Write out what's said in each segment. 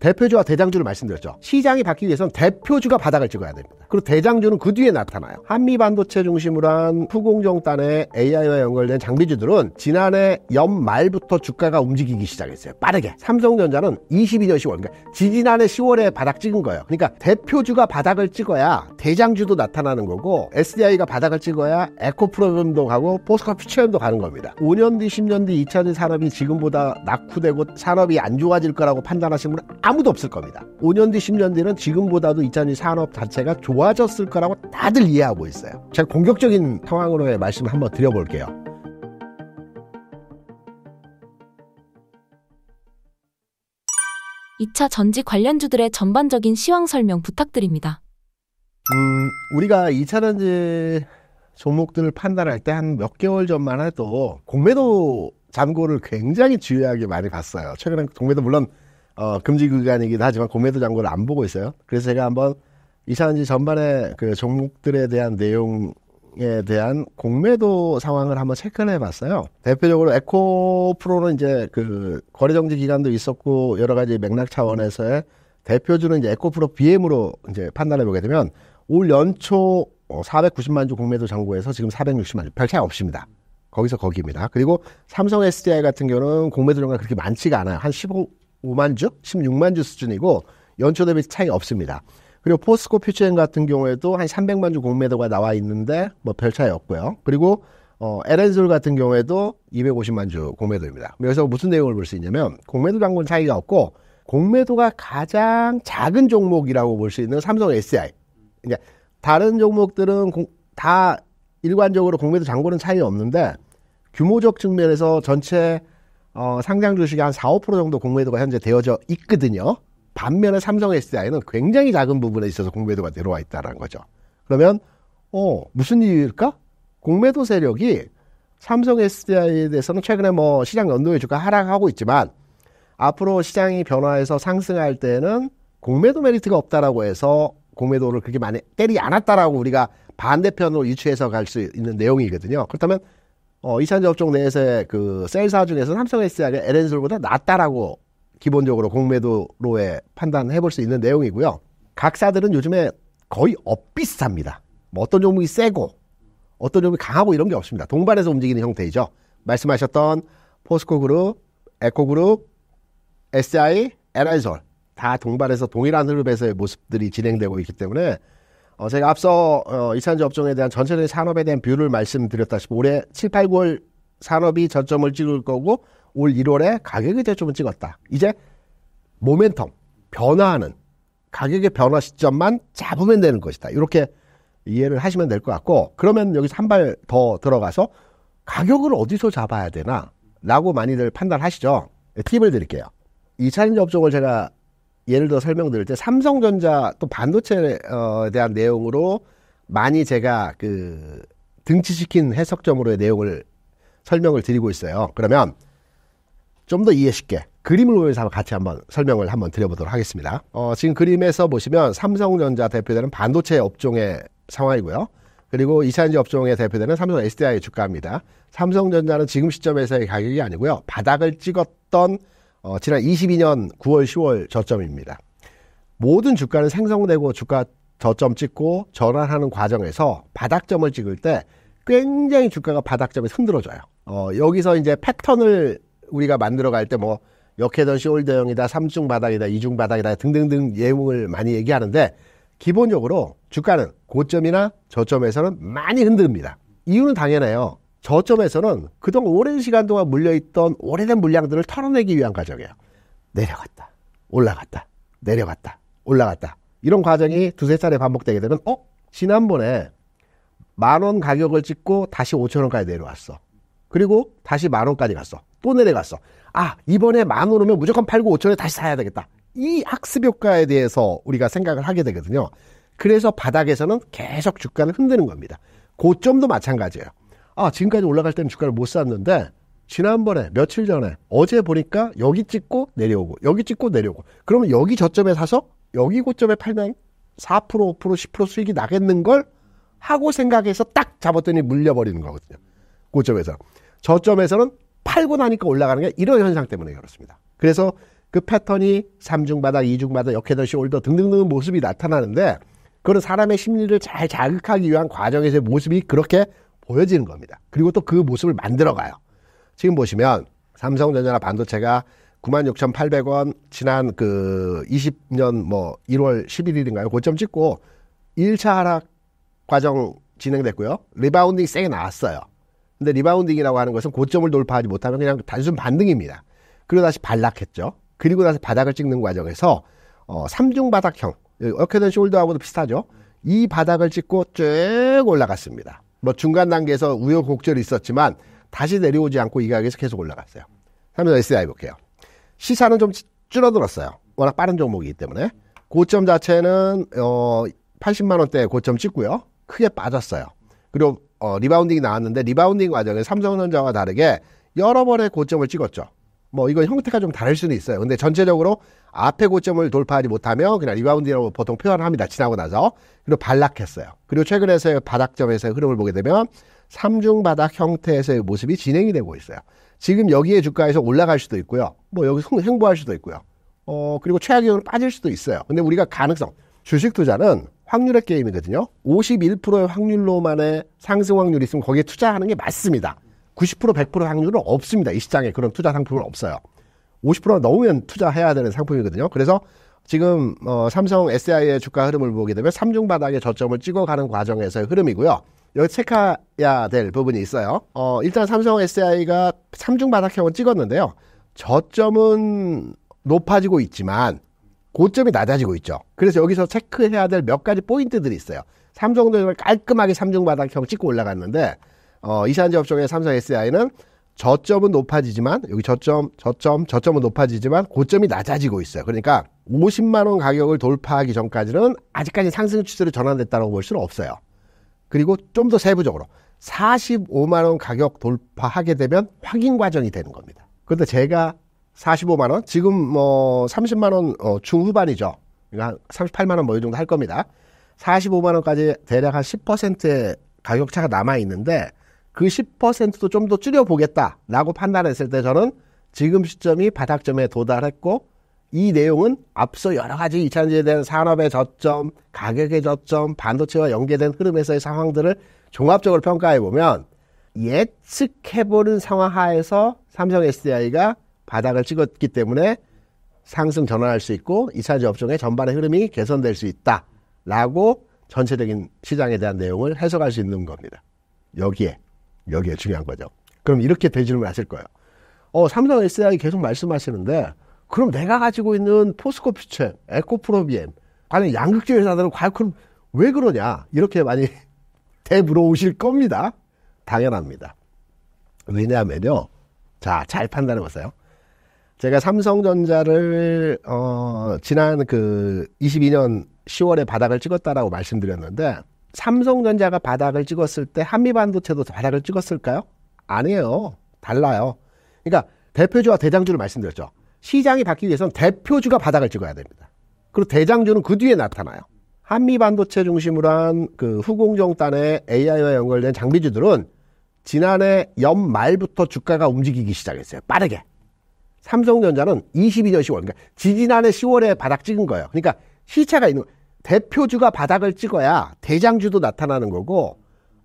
대표주와 대장주를 말씀드렸죠. 시장이 바뀌기 위해선 대표주가 바닥을 찍어야 됩니다. 그리고 대장주는 그 뒤에 나타나요. 한미 반도체 중심으로 한 후공정단의 AI와 연결된 장비주들은 지난해 연말부터 주가가 움직이기 시작했어요. 빠르게. 삼성전자는 22년 10월, 그러니까 지지난해 10월에 바닥 찍은 거예요. 그러니까 대표주가 바닥을 찍어야 대장주도 나타나는 거고 SDI가 바닥을 찍어야 에코프로도 가고 포스코 퓨처엠도 가는 겁니다. 5년 뒤, 10년 뒤 2차전 산업이 지금보다 낙후되고 산업이 안 좋아질 거라고 판단하신 분은 아무도 없을 겁니다. 5년 뒤, 10년 뒤는 지금보다도 이자년 산업 자체가 좋아졌을 거라고 다들 이해하고 있어요. 제가 공격적인 상황으로의 말씀을 한번 드려볼게요. 2차 전지 관련주들의 전반적인 시황 설명 부탁드립니다. 음, 우리가 2차 전지 종목들을 판단할 때 한 몇 개월 전만 해도 공매도 잔고를 굉장히 주요하게 많이 봤어요. 최근에 공매도 물론 어, 금지 구간이기도 하지만 공매도 잔고를 안 보고 있어요. 그래서 제가 한번 2차전지 전반에 그 종목들에 대한 내용에 대한 공매도 상황을 한번 체크 해봤어요. 대표적으로 에코 프로는 이제 그 거래 정지 기간도 있었고 여러 가지 맥락 차원에서의 대표주는 이제 에코 프로 BM으로 이제 판단해 보게 되면 올 연초 490만 어, 주 공매도 잔고에서 지금 460만 주별 차이 없습니다. 거기서 거기입니다. 그리고 삼성 SDI 같은 경우는 공매도 종가 그렇게 많지가 않아요. 한 15, 15만 주, 16만 주 수준이고 연초 대비 차이 없습니다. 그리고 포스코 퓨처엔 같은 경우에도 한 300만 주 공매도가 나와 있는데 뭐 별 차이 없고요. 그리고 어, LN솔 같은 경우에도 250만 주 공매도입니다. 여기서 무슨 내용을 볼 수 있냐면 공매도 당권 차이가 없고 공매도가 가장 작은 종목이라고 볼 수 있는 삼성 SI. 그러니까 다른 종목들은 공, 다 일관적으로 공매도 잔고는 차이 없는데 규모적 측면에서 전체 어, 상장 주식이 한 4, 5% 정도 공매도가 현재 되어져 있거든요. 반면에 삼성 SDI는 굉장히 작은 부분에 있어서 공매도가 내려와 있다는 거죠. 그러면 어, 무슨 이유일까? 공매도 세력이 삼성 SDI에 대해서는 최근에 뭐 시장 연동의 주가 하락하고 있지만 앞으로 시장이 변화해서 상승할 때는 공매도 메리트가 없다라고 해서 공매도를 그렇게 많이 때리지 않았다라고 우리가 반대편으로 유추해서 갈 수 있는 내용이거든요. 그렇다면 어, 이 2차 업종 내에서의 그 셀사 중에서 삼성 SDI가 LN솔보다 낫다라고 기본적으로 공매도로에 판단해 볼 수 있는 내용이고요. 각사들은 요즘에 거의 엇비슷합니다. 뭐 어떤 종목이 세고 어떤 종목이 강하고 이런 게 없습니다. 동반해서 움직이는 형태이죠. 말씀하셨던 포스코그룹, 에코그룹, SI, LN솔 다 동반해서 동일한 흐름에서의 모습들이 진행되고 있기 때문에 어, 제가 앞서 어, 이산지 업종에 대한 전체적인 산업에 대한 뷰를 말씀드렸다시피 올해 7, 8, 9월 산업이 저점을 찍을 거고 올 1월에 가격이 대점을 찍었다. 이제 모멘텀, 변화하는 가격의 변화 시점만 잡으면 되는 것이다. 이렇게 이해를 하시면 될 것 같고 그러면 여기서 한 발 더 들어가서 가격을 어디서 잡아야 되나 라고 많이들 판단하시죠. 예, 팁을 드릴게요. 이차인지 업종을 제가 예를 들어 설명드릴 때 삼성전자 또 반도체에 어, 대한 내용으로 많이 제가 그 등치시킨 해석점으로의 내용을 설명을 드리고 있어요. 그러면 좀 더 이해 쉽게 그림을 보면서 같이 한번 설명을 한번 드려보도록 하겠습니다. 어, 지금 그림에서 보시면 삼성전자 대표되는 반도체 업종의 상황이고요. 그리고 이차전지 업종의 대표되는 삼성 SDI 의 주가입니다. 삼성전자는 지금 시점에서의 가격이 아니고요. 바닥을 찍었던 어, 지난 22년 9월, 10월 저점입니다. 모든 주가는 생성되고 주가 저점 찍고 전환하는 과정에서 바닥점을 찍을 때 굉장히 주가가 바닥점에 흔들어져요. 어, 여기서 이제 패턴을 우리가 만들어 갈 때 뭐 역회전 시홀대형이다, 삼중 바닥이다, 이중 바닥이다 등등등 예문을 많이 얘기하는데 기본적으로 주가는 고점이나 저점에서는 많이 흔듭니다. 이유는 당연해요. 저점에서는 그동안 오랜 시간 동안 물려있던 오래된 물량들을 털어내기 위한 과정이에요. 내려갔다, 올라갔다, 내려갔다, 올라갔다. 이런 과정이 두세 차례 반복되게 되면, 어? 지난번에 만 원 가격을 찍고 다시 오천 원까지 내려왔어. 그리고 다시 만 원까지 갔어. 또 내려갔어. 아, 이번에 만 원오면 무조건 팔고 오천 원에 다시 사야 되겠다. 이 학습 효과에 대해서 우리가 생각을 하게 되거든요. 그래서 바닥에서는 계속 주가를 흔드는 겁니다. 고점도 마찬가지예요. 아, 지금까지 올라갈 때는 주가를 못 샀는데 지난번에 며칠 전에 어제 보니까 여기 찍고 내려오고 여기 찍고 내려오고 그러면 여기 저점에 사서 여기 고점에 팔면 4% 5% 10% 수익이 나겠는 걸 하고 생각해서 딱 잡았더니 물려버리는 거거든요. 고점에서 저점에서는 팔고 나니까 올라가는 게 이런 현상 때문에 그렇습니다. 그래서 그 패턴이 3중마다2중마다 역헤더시 올더 등등등 모습이 나타나는데 그런 사람의 심리를 잘 자극하기 위한 과정에서의 모습이 그렇게 보여지는 겁니다. 그리고 또 그 모습을 만들어가요. 지금 보시면 삼성전자나 반도체가 96,800원 지난 그 20년 뭐 1월 11일인가요? 고점 찍고 1차 하락 과정 진행됐고요. 리바운딩 이 세게 나왔어요. 근데 리바운딩이라고 하는 것은 고점을 돌파하지 못하면 그냥 단순 반등입니다. 그리고 다시 반락했죠. 그리고 나서 바닥을 찍는 과정에서 어, 3중 바닥형, 어케든 숄더하고도 비슷하죠. 이 바닥을 찍고 쭉 올라갔습니다. 뭐 중간 단계에서 우여곡절이 있었지만 다시 내려오지 않고 이 가격에서 계속 올라갔어요. 하면서 SI 볼게요. 시사는 좀 줄어들었어요. 워낙 빠른 종목이기 때문에. 고점 자체는 어 80만 원대 고점 찍고요. 크게 빠졌어요. 그리고 어, 리바운딩이 나왔는데 리바운딩 과정에 삼성전자와 다르게 여러 번의 고점을 찍었죠. 뭐 이건 형태가 좀 다를 수는 있어요. 근데 전체적으로 앞에 고점을 돌파하지 못하며 그냥 리바운드라고 보통 표현을 합니다. 지나고 나서. 그리고 반락했어요. 그리고 최근에서의 바닥점에서의 흐름을 보게 되면 삼중 바닥 형태에서의 모습이 진행이 되고 있어요. 지금 여기에 주가에서 올라갈 수도 있고요. 뭐 여기 서 횡보할 수도 있고요. 어, 그리고 최악의 경우는 빠질 수도 있어요. 근데 우리가 가능성. 주식 투자는 확률의 게임이거든요. 51%의 확률로만의 상승 확률이 있으면 거기에 투자하는 게 맞습니다. 90% 100% 확률은 없습니다. 이 시장에 그런 투자 상품은 없어요. 50% 넘으면 투자해야 되는 상품이거든요. 그래서 지금 어, 삼성 SI의 주가 흐름을 보게 되면 삼중 바닥의 저점을 찍어가는 과정에서의 흐름이고요. 여기 체크해야 될 부분이 있어요. 어, 일단 삼성 SI가 삼중 바닥형을 찍었는데요. 저점은 높아지고 있지만 고점이 낮아지고 있죠. 그래서 여기서 체크해야 될 몇 가지 포인트들이 있어요. 삼성도 정말 깔끔하게 삼중 바닥형 찍고 올라갔는데 어, 이산지업종의 삼성 SI는 저점은 높아지지만 여기 저점, 저점, 저점은 높아지지만 고점이 낮아지고 있어요. 그러니까 50만 원 가격을 돌파하기 전까지는 아직까지 상승 추세로 전환됐다고 볼 수는 없어요. 그리고 좀 더 세부적으로 45만 원 가격 돌파하게 되면 확인 과정이 되는 겁니다. 그런데 제가 45만 원, 지금 뭐 30만 원 어, 중후반이죠. 그러니까 38만 원 뭐 이 정도 할 겁니다. 45만 원까지 대략 한 10%의 가격차가 남아 있는데 그 10%도 좀 더 줄여보겠다라고 판단했을 때 저는 지금 시점이 바닥점에 도달했고 이 내용은 앞서 여러 가지 이차전지에 대한 산업의 저점, 가격의 저점, 반도체와 연계된 흐름에서의 상황들을 종합적으로 평가해 보면 예측해보는 상황 하에서 삼성 SDI가 바닥을 찍었기 때문에 상승 전환할 수 있고 이차전지 업종의 전반의 흐름이 개선될 수 있다라고 전체적인 시장에 대한 내용을 해석할 수 있는 겁니다. 여기에 여기에 중요한 거죠. 그럼 이렇게 되질문을 하실 거예요. 어, 삼성 SDI 계속 말씀하시는데 그럼 내가 가지고 있는 포스코 퓨처 에코프로비엠 관련 양극재 회사들은 과연 그럼 왜 그러냐 이렇게 많이 대물어오실 겁니다. 당연합니다. 왜냐하면요. 자, 잘 판단해 보세요. 제가 삼성전자를 어, 지난 그 22년 10월에 바닥을 찍었다라고 말씀드렸는데 삼성전자가 바닥을 찍었을 때 한미반도체도 바닥을 찍었을까요? 아니에요. 달라요. 그러니까 대표주와 대장주를 말씀드렸죠. 시장이 바뀌기 위해서는 대표주가 바닥을 찍어야 됩니다. 그리고 대장주는 그 뒤에 나타나요. 한미반도체 중심으로 한 그 후공정단의 AI와 연결된 장비주들은 지난해 연말부터 주가가 움직이기 시작했어요. 빠르게. 삼성전자는 22년 10월, 그러니까 지지난해 10월에 바닥 찍은 거예요. 그러니까 시차가 있는 거예요. 대표주가 바닥을 찍어야 대장주도 나타나는 거고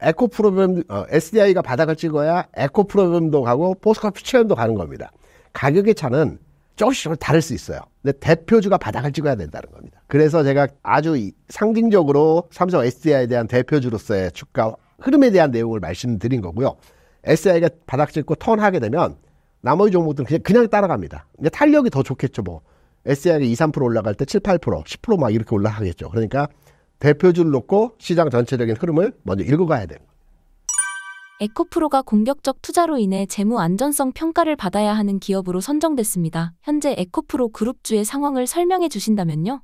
에코 프로그램 어, SDI가 바닥을 찍어야 에코 프로그램도 가고 포스코 퓨처엠도 가는 겁니다. 가격의 차는 조금씩 조금 다를 수 있어요. 근데 대표주가 바닥을 찍어야 된다는 겁니다. 그래서 제가 아주 상징적으로 삼성 SDI에 대한 대표주로서의 주가 흐름에 대한 내용을 말씀드린 거고요. SDI가 바닥 찍고 턴하게 되면 나머지 종목들은 그냥, 그냥 따라갑니다. 근데 탄력이 더 좋겠죠, 뭐. SR이 2, 3% 올라갈 때 7, 8%, 10%막 이렇게 올라가겠죠. 그러니까 대표주를 놓고 시장 전체적인 흐름을 먼저 읽어가야 됩니다. 에코프로가 공격적 투자로 인해 재무 안전성 평가를 받아야 하는 기업으로 선정됐습니다. 현재 에코프로 그룹주의 상황을 설명해 주신다면요?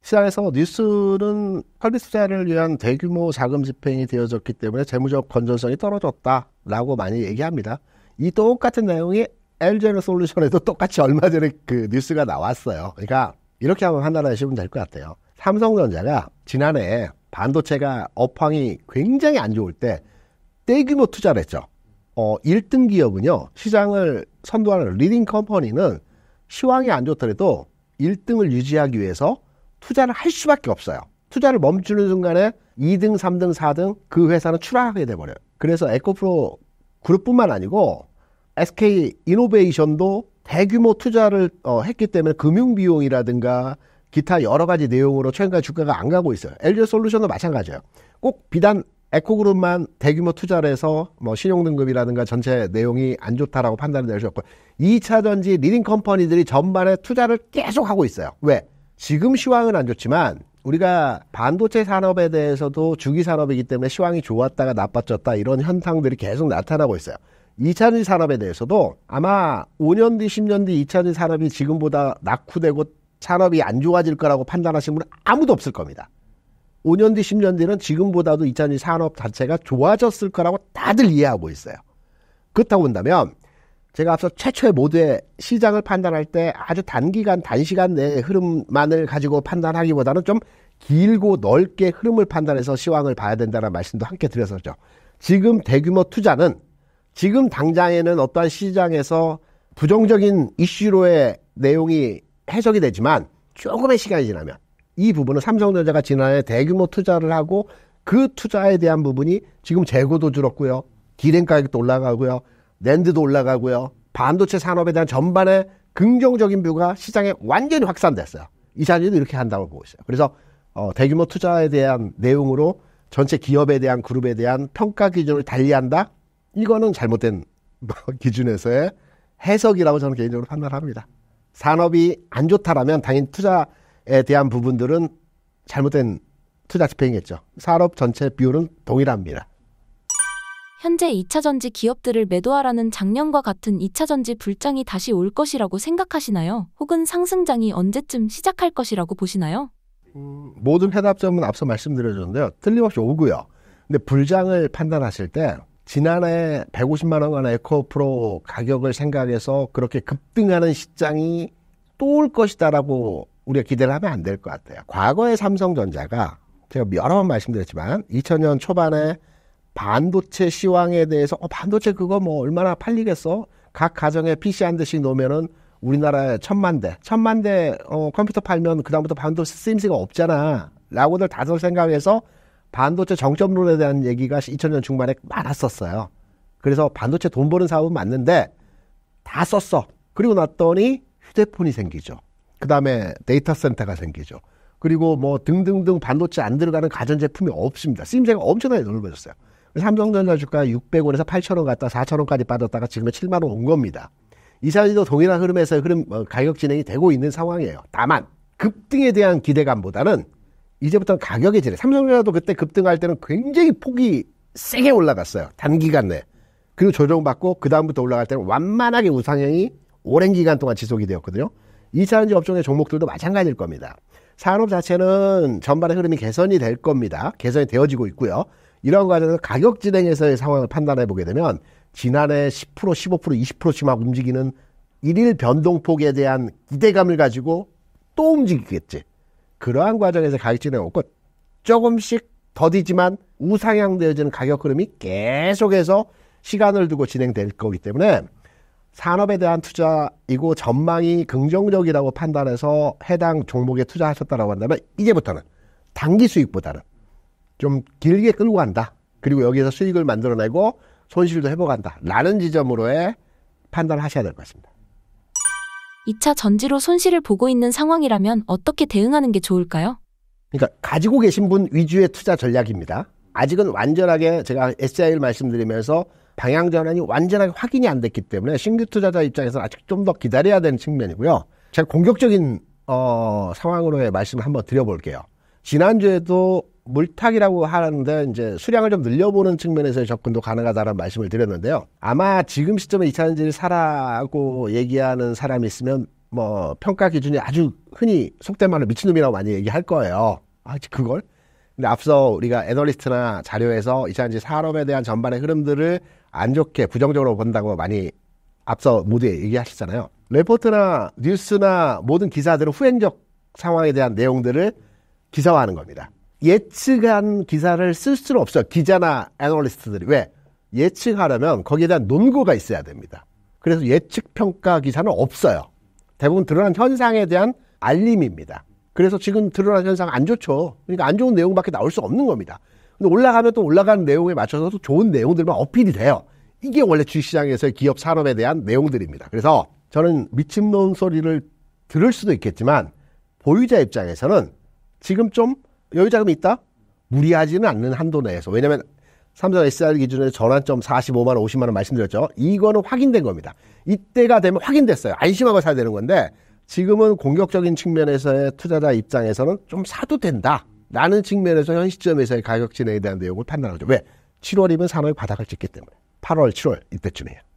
시장에서 뉴스는 설비 투자를 위한 대규모 자금 집행이 되어졌기 때문에 재무적 건전성이 떨어졌다라고 많이 얘기합니다. 이 똑같은 내용이 엘제에너 솔루션에도 똑같이 얼마 전에 그 뉴스가 나왔어요. 그러니까 이렇게 한번 판단하시면 될 것 같아요. 삼성전자가 지난해 반도체가 업황이 굉장히 안 좋을 때 대규모 투자를 했죠. 어, 1등 기업은요, 시장을 선도하는 리딩 컴퍼니는 시황이 안 좋더라도 1등을 유지하기 위해서 투자를 할 수밖에 없어요. 투자를 멈추는 순간에 2등, 3등, 4등 그 회사는 추락하게 돼버려요. 그래서 에코프로 그룹뿐만 아니고 SK 이노베이션도 대규모 투자를 어, 했기 때문에 금융 비용이라든가 기타 여러 가지 내용으로 최근까지 주가가 안 가고 있어요. 엘리 g 솔루션도 마찬가지예요. 꼭 비단 에코그룹만 대규모 투자를 해서 뭐 신용등급이라든가 전체 내용이 안 좋다라고 판단을 내리셨고 2차전지 리딩 컴퍼니들이 전반에 투자를 계속 하고 있어요. 왜? 지금 시황은 안 좋지만 우리가 반도체 산업에 대해서도 주기 산업이기 때문에 시황이 좋았다가 나빠졌다 이런 현상들이 계속 나타나고 있어요. 2차전 산업에 대해서도 아마 5년 뒤, 10년 뒤 2차전 산업이 지금보다 낙후되고 산업이 안 좋아질 거라고 판단하신 분은 아무도 없을 겁니다. 5년 뒤, 10년 뒤는 지금보다도 2차전 산업 자체가 좋아졌을 거라고 다들 이해하고 있어요. 그렇다고 본다면 제가 앞서 최초의 모드의 시장을 판단할 때 아주 단기간, 단시간 내의 흐름만을 가지고 판단하기보다는 좀 길고 넓게 흐름을 판단해서 시황을 봐야 된다는 말씀도 함께 드렸었죠. 지금 대규모 투자는 지금 당장에는 어떠한 시장에서 부정적인 이슈로의 내용이 해석이 되지만 조금의 시간이 지나면 이 부분은 삼성전자가 지난해 대규모 투자를 하고 그 투자에 대한 부분이 지금 재고도 줄었고요. 기름 가격도 올라가고요. 랜드도 올라가고요. 반도체 산업에 대한 전반의 긍정적인 뷰가 시장에 완전히 확산됐어요. 이사님도 이렇게 한다고 보고 있어요. 그래서 어, 대규모 투자에 대한 내용으로 전체 기업에 대한 그룹에 대한 평가 기준을 달리한다? 이거는 잘못된 기준에서의 해석이라고 저는 개인적으로 판단합니다. 산업이 안 좋다라면 당연히 투자에 대한 부분들은 잘못된 투자 집행이겠죠. 산업 전체 비율은 동일합니다. 현재 2차 전지 기업들을 매도하라는 작년과 같은 2차 전지 불장이 다시 올 것이라고 생각하시나요? 혹은 상승장이 언제쯤 시작할 것이라고 보시나요? 음, 모든 해답점은 앞서 말씀드려줬는데요. 틀림없이 오고요. 근데 불장을 판단하실 때 지난해 150만 원간 에코프로 가격을 생각해서 그렇게 급등하는 시장이 또 올 것이다라고 우리가 기대를 하면 안 될 것 같아요. 과거의 삼성전자가 제가 여러 번 말씀드렸지만 2000년 초반에 반도체 시황에 대해서 어, 반도체 그거 뭐 얼마나 팔리겠어? 각 가정에 PC 한 대씩 놓으면은 우리나라에 천만 대, 천만 대 어, 컴퓨터 팔면 그다음부터 반도체 쓰임새가 없잖아. 라고들 다들 생각해서 반도체 정점론에 대한 얘기가 2000년 중반에 많았었어요. 그래서 반도체 돈 버는 사업은 맞는데 다 썼어. 그리고 났더니 휴대폰이 생기죠. 그 다음에 데이터 센터가 생기죠. 그리고 뭐 등등등 반도체 안 들어가는 가전제품이 없습니다. 쓰임새가 엄청나게 넓어졌어요. 삼성전자 주가 600원에서 8,000원 갔다 가 4,000원까지 빠졌다가 지금은 7만 원 온 겁니다. 이사진도 동일한 흐름에서 흐름 어, 가격 진행이 되고 있는 상황이에요. 다만 급등에 대한 기대감보다는 이제부터는 가격이 제일 삼성전자도 그때 급등할 때는 굉장히 폭이 세게 올라갔어요. 단기간 내. 그리고 조정받고 그 다음부터 올라갈 때는 완만하게 우상향이 오랜 기간 동안 지속이 되었거든요. 이차전지 업종의 종목들도 마찬가지일 겁니다. 산업 자체는 전반의 흐름이 개선이 될 겁니다. 개선이 되어지고 있고요. 이런 과정에서 가격 진행에서의 상황을 판단해 보게 되면 지난해 10%, 15%, 20%씩 막 움직이는 일일 변동폭에 대한 기대감을 가지고 또 움직이겠지. 그러한 과정에서 가격 진행이 없고 조금씩 더디지만 우상향되어지는 가격 흐름이 계속해서 시간을 두고 진행될 거기 때문에 산업에 대한 투자이고 전망이 긍정적이라고 판단해서 해당 종목에 투자하셨다라고 한다면 이제부터는 단기 수익보다는 좀 길게 끌고 간다. 그리고 여기에서 수익을 만들어내고 손실도 회복한다. 라는 지점으로의 판단을 하셔야 될 것 같습니다. 2차 전지로 손실을 보고 있는 상황이라면 어떻게 대응하는 게 좋을까요? 그러니까 가지고 계신 분 위주의 투자 전략입니다. 아직은 완전하게 제가 SI를 말씀드리면서 방향 전환이 완전하게 확인이 안 됐기 때문에 신규 투자자 입장에서 는 아직 좀 더 기다려야 되는 측면이고요. 제가 공격적인 어, 상황으로의 말씀을 한번 드려볼게요. 지난주에도 물타기라고 하는데 이제 수량을 좀 늘려보는 측면에서의 접근도 가능하다는 말씀을 드렸는데요. 아마 지금 시점에 2차 전지를 사라고 얘기하는 사람이 있으면 뭐 평가 기준이 아주 흔히 속된 말로 미친놈이라고 많이 얘기할 거예요. 아, 그걸? 근데 앞서 우리가 애널리스트나 자료에서 2차 전지 산업에 대한 전반의 흐름들을 안 좋게 부정적으로 본다고 많이 앞서 모두에 얘기하셨잖아요. 레포트나 뉴스나 모든 기사들은 후행적 상황에 대한 내용들을 기사화하는 겁니다. 예측한 기사를 쓸 수는 없어요. 기자나 애널리스트들이. 왜? 예측하려면 거기에 대한 논거가 있어야 됩니다. 그래서 예측평가 기사는 없어요. 대부분 드러난 현상에 대한 알림입니다. 그래서 지금 드러난 현상 안 좋죠. 그러니까 안 좋은 내용밖에 나올 수 없는 겁니다. 근데 올라가면 또 올라가는 내용에 맞춰서 또 좋은 내용들만 어필이 돼요. 이게 원래 주식시장에서의 기업 산업에 대한 내용들입니다. 그래서 저는 미친놈 소리를 들을 수도 있겠지만 보유자 입장에서는 지금 좀 여유 자금이 있다? 무리하지는 않는 한도 내에서. 왜냐면 삼성 SR 기준으로 전환점 45만 원, 50만 원 말씀드렸죠. 이거는 확인된 겁니다. 이때가 되면 확인됐어요. 안심하고 사야 되는 건데 지금은 공격적인 측면에서의 투자자 입장에서는 좀 사도 된다. 라는 측면에서 현 시점에서의 가격 진행에 대한 내용을 판단하죠. 왜? 7월이면 산업이 바닥을 찍기 때문에. 8월, 7월 이때쯤이에요.